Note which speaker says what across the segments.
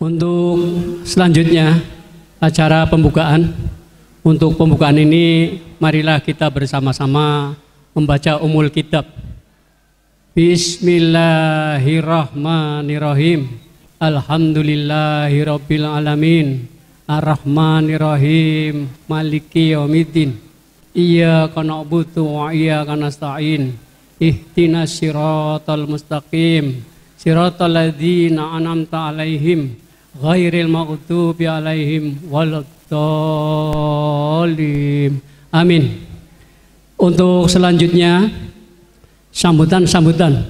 Speaker 1: Untuk selanjutnya acara pembukaan. Untuk pembukaan ini marilah kita bersama-sama membaca umul kitab. Bismillahirrahmanirrahim. Alhamdulillahirabbil alamin. Ar-Rahmanirrahim. Maliki yaumiddin. Iyyaka na'budu wa iyyaka nasta'in. Ihdinas siratal mustaqim. Siratal ladzina an'amta 'alaihim ghairil maghdubi alaihim waladhalim. Amin. Untuk selanjutnya sambutan-sambutan.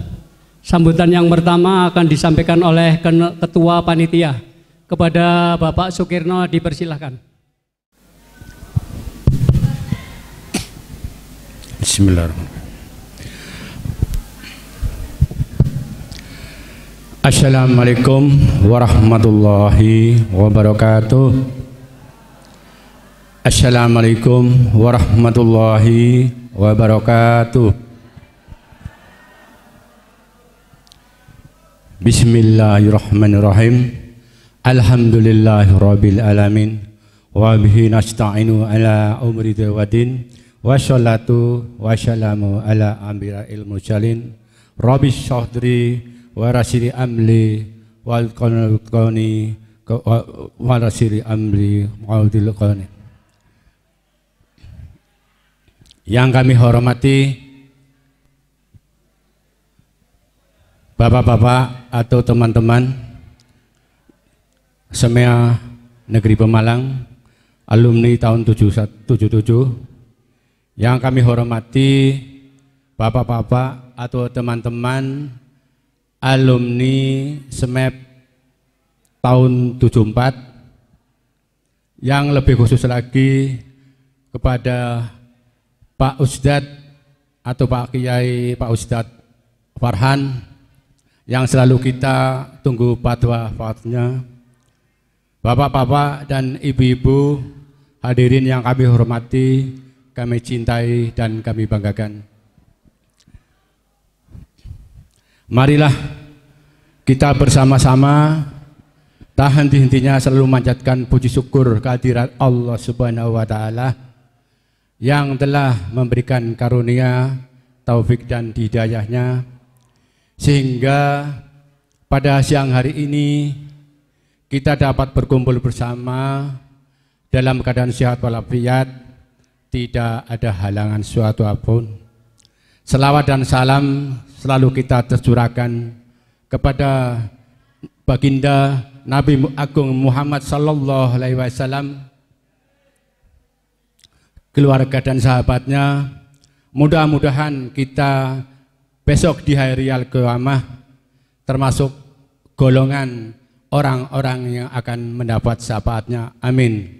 Speaker 1: Sambutan yang pertama akan disampaikan oleh Ketua Panitia. Kepada Bapak Sukirno dipersilahkan. Bismillahirrahmanirrahim. Assalamualaikum warahmatullahi wabarakatuh Assalamualaikum warahmatullahi wabarakatuh Bismillahirrahmanirrahim Alhamdulillahirabbil alamin wa bihi nasta'inu ala umri dawadin wassalatu wassalamu ala ilmu jalin. rabbish syahdri warasiri amli wal qani warasiri amli wal qani yang kami hormati bapak-bapak atau teman-teman semea negeri Pemalang alumni tahun 77 yang kami hormati bapak-bapak atau teman-teman alumni SMEP tahun 74 yang lebih khusus lagi kepada Pak Ustad atau Pak Kiai Pak Ustad Farhan yang selalu kita tunggu fatwa fatnya Bapak-bapak dan ibu-ibu hadirin yang kami hormati, kami cintai dan kami banggakan. Marilah kita bersama-sama tak henti-hentinya selalu manjatkan puji syukur kehadiran Allah Subhanahu wa taala yang telah memberikan karunia, taufik dan hidayahnya sehingga pada siang hari ini kita dapat berkumpul bersama dalam keadaan sehat walafiat, tidak ada halangan suatu apapun. Selawat dan salam selalu kita tercurahkan kepada baginda Nabi Agung Muhammad Sallallahu Alaihi Wasallam, keluarga dan sahabatnya. Mudah-mudahan kita besok di hari al qiyamah termasuk golongan orang-orang yang akan mendapat sahabatnya Amin.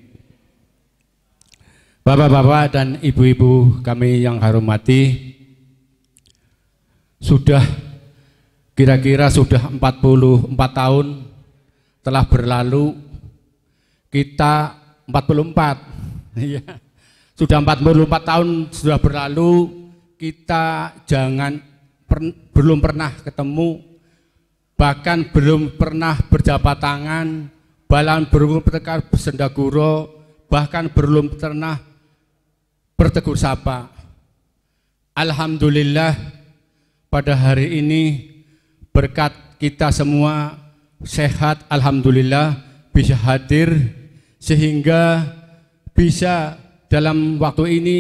Speaker 1: Bapak-bapak dan ibu-ibu kami yang hormati, sudah Kira-kira sudah 44 tahun telah berlalu kita 44. Iya. sudah 44 tahun sudah berlalu kita jangan per, belum pernah ketemu bahkan belum pernah berjabat tangan, balan belum pernah bersenda bahkan belum pernah bertegur sapa. Alhamdulillah pada hari ini berkat kita semua sehat alhamdulillah bisa hadir sehingga bisa dalam waktu ini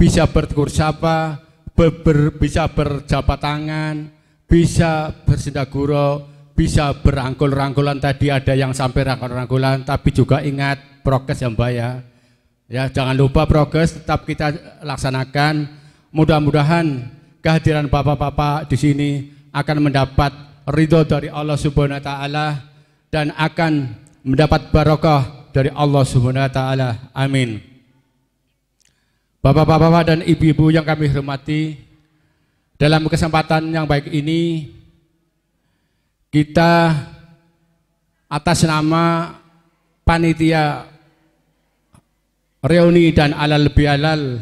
Speaker 1: bisa bertegur sapa, ber, bisa berjabat tangan, bisa bersendaguro, bisa berangkul-rangkulan tadi ada yang sampai rangkul-rangkulan tapi juga ingat prokes yang Mbak Ya, jangan lupa prokes tetap kita laksanakan. Mudah-mudahan kehadiran Bapak-bapak di sini akan mendapat ridho dari Allah Subhanahu wa taala dan akan mendapat barokah dari Allah Subhanahu wa taala. Amin.
Speaker 2: Bapak-bapak dan
Speaker 1: ibu-ibu yang kami hormati, dalam kesempatan yang baik ini kita atas nama panitia reuni dan alal bialal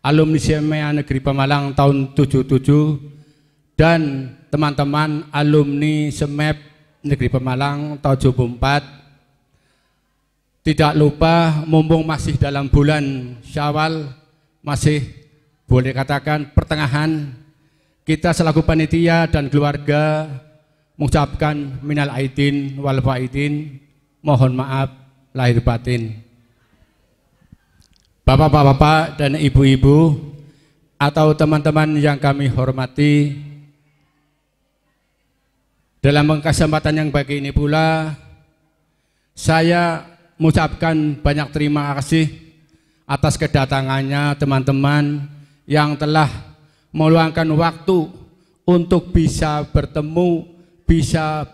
Speaker 1: alumni SMA Negeri Pemalang tahun 77 dan teman-teman alumni SEMEP Negeri Pemalang tahun 2004 tidak lupa mumpung masih dalam bulan syawal masih boleh katakan pertengahan kita selaku panitia dan keluarga mengucapkan minal aidin wal faidin mohon maaf lahir batin Bapak-bapak dan ibu-ibu atau teman-teman yang kami hormati dalam kesempatan yang baik ini pula, saya mengucapkan banyak terima kasih atas kedatangannya teman-teman yang telah meluangkan waktu untuk bisa bertemu, bisa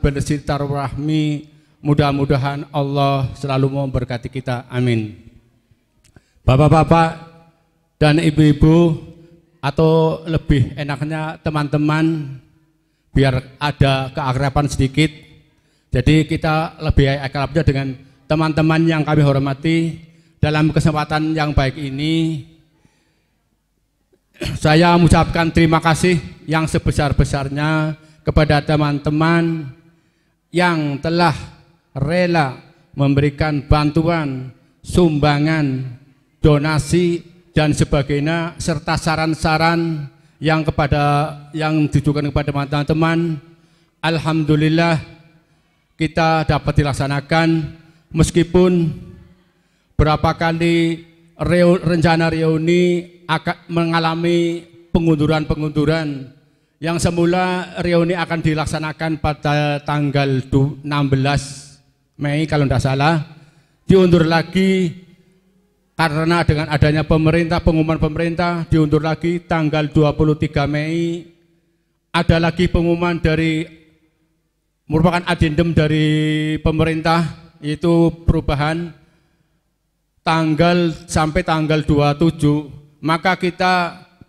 Speaker 1: rahmi. Mudah-mudahan Allah selalu memberkati kita. Amin. Bapak-bapak dan ibu-ibu atau lebih enaknya teman-teman biar ada keakraban sedikit. Jadi kita lebih akrabnya dengan teman-teman yang kami hormati dalam kesempatan yang baik ini. Saya mengucapkan terima kasih yang sebesar-besarnya kepada teman-teman yang telah rela memberikan bantuan, sumbangan, donasi, dan sebagainya, serta saran-saran yang kepada yang ditujukan kepada teman teman alhamdulillah kita dapat dilaksanakan meskipun berapa kali reu, rencana reuni akan mengalami pengunduran-pengunduran yang semula reuni akan dilaksanakan pada tanggal 16 Mei kalau tidak salah diundur lagi karena dengan adanya pemerintah, pengumuman pemerintah diundur lagi tanggal 23 Mei. Ada lagi pengumuman dari merupakan adendum dari pemerintah itu perubahan tanggal sampai tanggal 27. Maka kita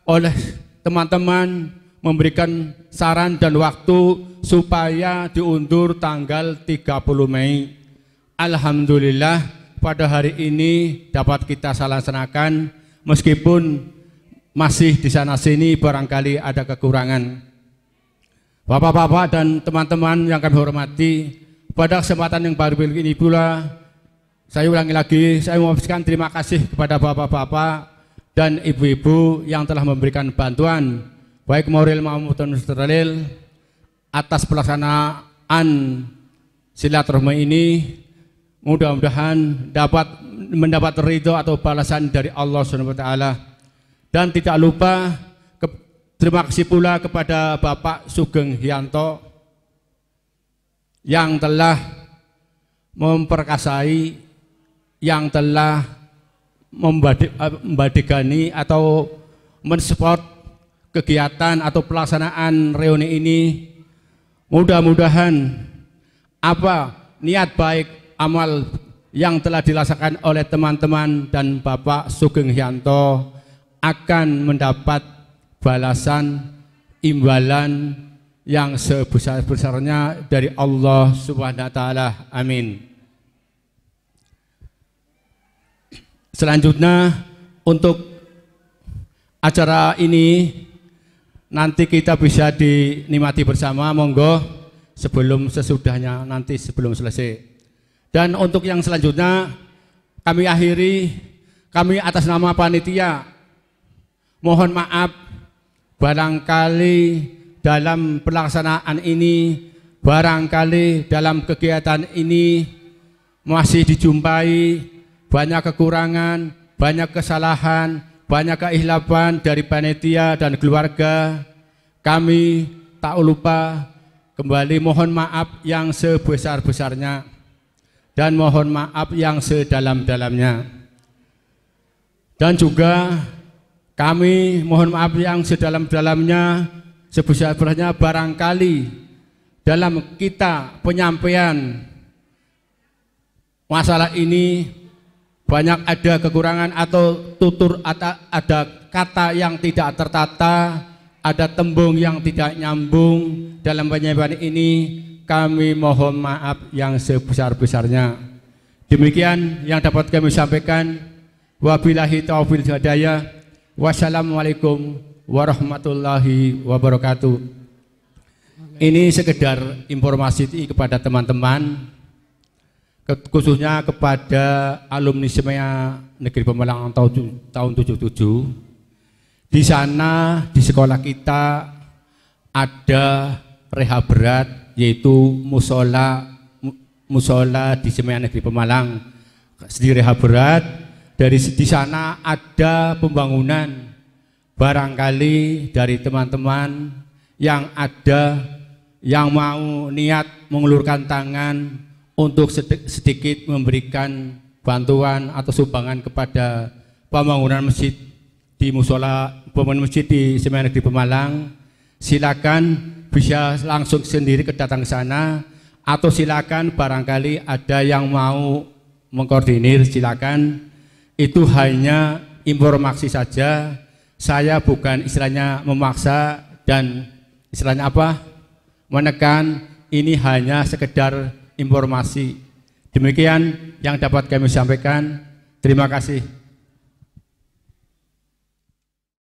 Speaker 1: oleh teman-teman memberikan saran dan waktu supaya diundur tanggal 30 Mei. Alhamdulillah pada hari ini dapat kita laksanakan meskipun masih di sana sini barangkali ada kekurangan. Bapak-bapak dan teman-teman yang kami hormati, pada kesempatan yang baru ini pula saya ulangi lagi, saya mengucapkan terima kasih kepada bapak-bapak dan ibu-ibu yang telah memberikan bantuan baik moral maupun steril atas pelaksanaan silaturahmi ini Mudah-mudahan dapat mendapat ridho atau balasan dari Allah Subhanahu wa taala. Dan tidak lupa ke, terima kasih pula kepada Bapak Sugeng Hianto yang telah memperkasai yang telah membadik, eh, atau mensupport kegiatan atau pelaksanaan reuni ini mudah-mudahan apa niat baik amal yang telah dilaksanakan oleh teman-teman dan Bapak Sugeng Hianto akan mendapat balasan imbalan yang sebesar-besarnya dari Allah Subhanahu wa taala. Amin. Selanjutnya untuk acara ini nanti kita bisa dinikmati bersama monggo sebelum sesudahnya nanti sebelum selesai. Dan untuk yang selanjutnya kami akhiri kami atas nama panitia mohon maaf barangkali dalam pelaksanaan ini barangkali dalam kegiatan ini masih dijumpai banyak kekurangan, banyak kesalahan, banyak kehilapan dari panitia dan keluarga. Kami tak lupa kembali mohon maaf yang sebesar-besarnya dan mohon maaf yang sedalam-dalamnya. Dan juga kami mohon maaf yang sedalam-dalamnya sebesar-besarnya barangkali dalam kita penyampaian masalah ini banyak ada kekurangan atau tutur atau ada kata yang tidak tertata, ada tembung yang tidak nyambung dalam penyampaian ini kami mohon maaf yang sebesar-besarnya. Demikian yang dapat kami sampaikan. Wabillahi taufil hidayah. Wassalamualaikum warahmatullahi wabarakatuh. Ini sekedar informasi kepada teman-teman khususnya kepada alumni Semea Negeri Pemalang tahun, tahun 77 di sana di sekolah kita ada rehab berat yaitu musola musola di Semenanjung Negeri Pemalang sendiri berat dari di sana ada pembangunan barangkali dari teman-teman yang ada yang mau niat mengulurkan tangan untuk sedikit memberikan bantuan atau sumbangan kepada pembangunan masjid di musola pembangunan masjid di Semayan Negeri Pemalang Silakan bisa langsung sendiri ke datang ke sana atau silakan barangkali ada yang mau mengkoordinir silakan. Itu hanya informasi saja. Saya bukan istilahnya memaksa dan istilahnya apa? menekan ini hanya sekedar informasi. Demikian yang dapat kami sampaikan. Terima kasih.